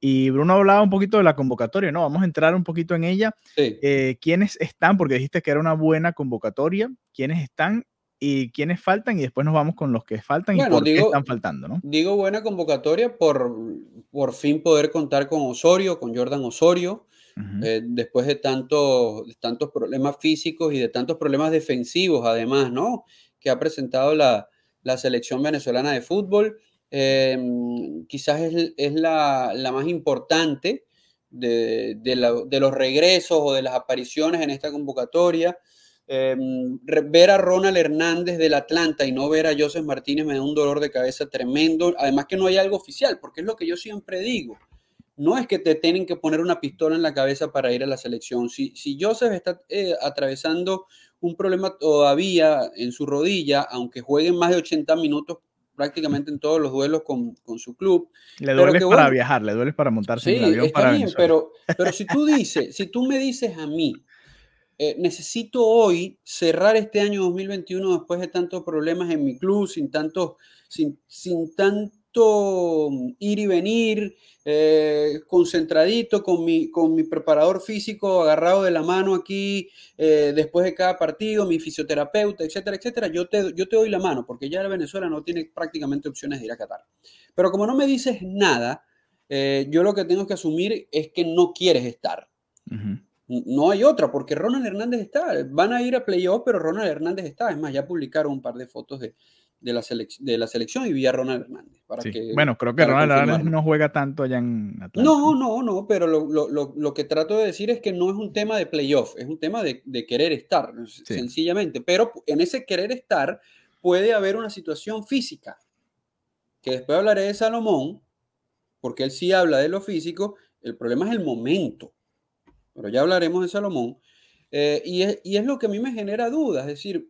Y Bruno hablaba un poquito de la convocatoria, ¿no? Vamos a entrar un poquito en ella. Sí. Eh, ¿Quiénes están? Porque dijiste que era una buena convocatoria. ¿Quiénes están y quiénes faltan? Y después nos vamos con los que faltan y por digo, qué están faltando, ¿no? Digo buena convocatoria por por fin poder contar con Osorio, con Jordan Osorio, eh, después de, tanto, tantos problemas físicos y de tantos problemas defensivos, además, ¿no? Que ha presentado la, la selección venezolana de fútbol. Em, quizás es, la, más importante de, los regresos o de las apariciones en esta convocatoria. Em, ver a Ronald Hernández del Atlanta y no ver a Joseph Martínez me da un dolor de cabeza tremendo. Además que no hay algo oficial, porque es lo que yo siempre digo. No es que te tienen que poner una pistola en la cabeza para ir a la selección. Si, si Joseph está eh, atravesando un problema todavía en su rodilla, aunque juegue más de 80 minutos prácticamente en todos los duelos con, su club. Le duele para viajar, le duele para montarse en el avión está bien, pero, pero si tú dices, si tú me dices a mí, eh, necesito hoy cerrar este año 2021 después de tantos problemas en mi club, sin tantos, sin, sin ir y venir, eh, concentradito con mi, con mi preparador físico agarrado de la mano aquí eh, después de cada partido, mi fisioterapeuta, etcétera, etcétera, yo te, yo te doy la mano porque ya Venezuela no tiene prácticamente opciones de ir a Qatar. Pero como no me dices nada, eh, yo lo que tengo que asumir es que no quieres estar. No hay otra, porque Ronald Hernández está. Van a ir a playoff, pero Ronald Hernández está. Es más, ya publicaron un par de fotos de, de la, selección y vi Ronald Hernández. bueno, creo que Ronald no juega tanto allá en Atlanta. No, no, no, pero lo, que trato de decir es que no es un tema de playoff, es un tema de, querer estar, sencillamente. Pero en ese querer estar puede haber una situación física, que después hablaré de Salomón, porque él sí habla de lo físico, el problema es el momento, pero ya hablaremos de Salomón. Eh, y, es, y es lo que a mí me genera dudas, es decir,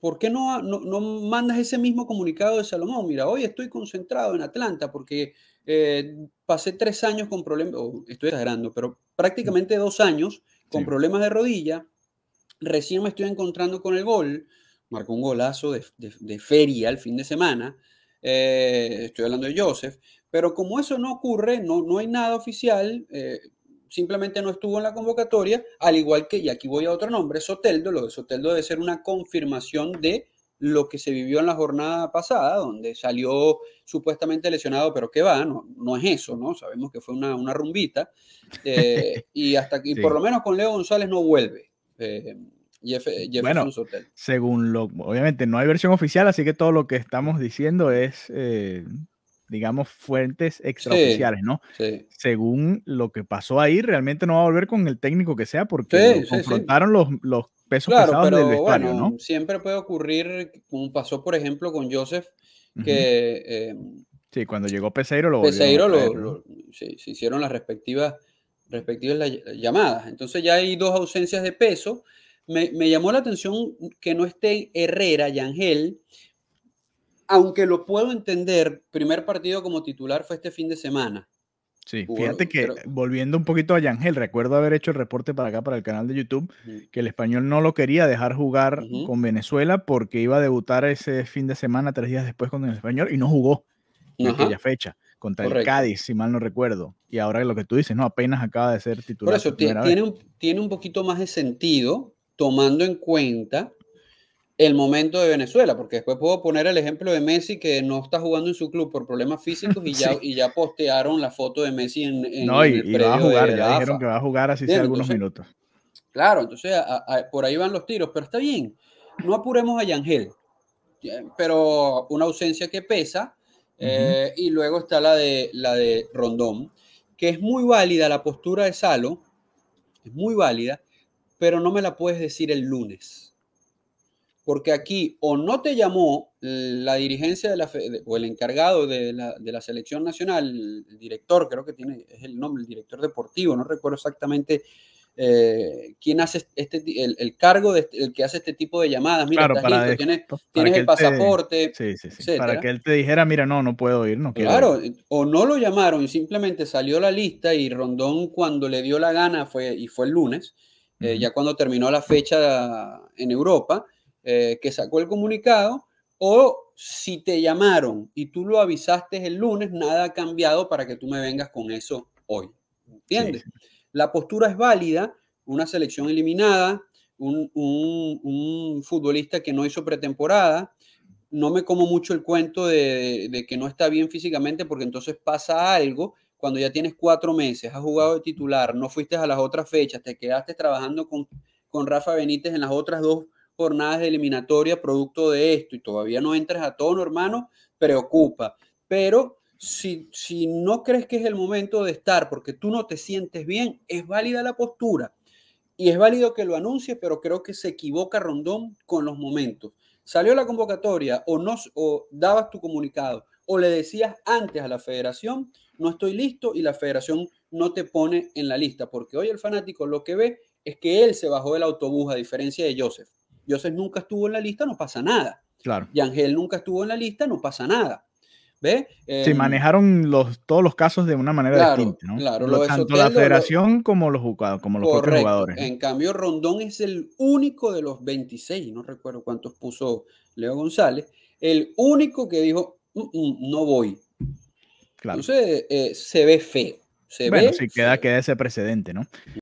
¿por qué no, no, mandas ese mismo comunicado de Salomón? Mira, hoy estoy concentrado en Atlanta porque eh, pasé tres años con problemas, estoy exagerando, pero prácticamente dos años con problemas de rodilla, recién me estoy encontrando con el gol, marcó un golazo de, feria el fin de semana, eh, estoy hablando de Joseph, pero como eso no ocurre, no, no hay nada oficial, eh, simplemente no estuvo en la convocatoria, al igual que, y aquí voy a otro nombre, Soteldo, lo de Soteldo debe ser una confirmación de lo que se vivió en la jornada pasada, donde salió supuestamente lesionado, pero que va, no, es eso, ¿no? Sabemos que fue una, rumbita, eh, y hasta aquí, por lo menos con Leo González no vuelve. Eh, eh bueno, según lo, obviamente no hay versión oficial, así que todo lo que estamos diciendo es eh, digamos, fuentes extraoficiales, ¿no? Según lo que pasó ahí, realmente no va a volver con el técnico que sea porque confrontaron los, los, pesos pesados del vestuario, ¿no? Siempre puede ocurrir, como pasó, por ejemplo, con Joseph, que... Eh, sí, cuando llegó Peseiro lo Peseiro lo, se hicieron las respectivas, respectivas llamadas. Entonces ya hay dos ausencias de peso. Me, llamó la atención que no esté Herrera y Ángel aunque lo puedo entender, primer partido como titular fue este fin de semana. Sí, fíjate que volviendo un poquito a Yangel, recuerdo haber hecho el reporte para acá, para el canal de YouTube, que el español no lo quería dejar jugar con Venezuela porque iba a debutar ese fin de semana, tres días después con el español, y no jugó en aquella fecha contra el Cádiz, si mal no recuerdo. Y ahora lo que tú dices, no, apenas acaba de ser titular. Por eso, un, tiene un poquito más de sentido tomando en cuenta el momento de Venezuela, porque después puedo poner el ejemplo de Messi que no está jugando en su club por problemas físicos y ya, postearon la foto de Messi en, en no, y, y va a jugar, ya dijeron que va a jugar así sea algunos minutos. Claro, entonces por ahí van los tiros, pero está bien, no apuremos a Yangel, pero una ausencia que pesa, eh, y luego está la de, la de Rondón, que es muy válida la postura de Salo, es muy válida, pero no me la puedes decir el lunes porque aquí o no te llamó la dirigencia de la, o el encargado de la, selección nacional, el director, creo que tiene, es el nombre, el director deportivo, no recuerdo exactamente eh, quién hace este, el, cargo este, el que hace este tipo de llamadas. Mira, claro, tienes, el pasaporte. para que él te dijera, mira, no, no puedo ir, no quiero. Claro, o no lo llamaron, simplemente salió la lista y Rondón cuando le dio la gana fue, y fue el lunes, eh, ya cuando terminó la fecha en Europa, eh, que sacó el comunicado, o si te llamaron y tú lo avisaste el lunes, nada ha cambiado para que tú me vengas con eso hoy. ¿Entiendes? La postura es válida, una selección eliminada, un, futbolista que no hizo pretemporada. No me como mucho el cuento de, que no está bien físicamente porque entonces pasa algo cuando ya tienes cuatro meses, has jugado de titular, no fuiste a las otras fechas, te quedaste trabajando con Rafa Benítez en las otras dos jornadas de eliminatoria producto de esto y todavía no entras a tono, hermano, preocupa. Pero si, si no crees que es el momento de estar porque tú no te sientes bien, es válida la postura. Y es válido que lo anuncie, pero creo que se equivoca Rondón con los momentos. Salió la convocatoria o, o dabas tu comunicado o le decías antes a la federación, no estoy listo y la federación no te pone en la lista, porque hoy el fanático lo que ve es que él se bajó del autobús a diferencia de Joseph. Joseph nunca estuvo en la lista, no pasa nada. Claro. Y Ángel nunca estuvo en la lista, no pasa nada. ¿Ve? se em, manejaron los, todos los casos de una manera distinta, Claro, tanto la federación como los, jugadores, como los En cambio, Rondón es el único de los 26, no recuerdo cuántos puso Leo González, el único que dijo, mm, mm, no voy. Claro. Entonces, eh, se ve feo. Se queda, queda ese precedente, ¿no?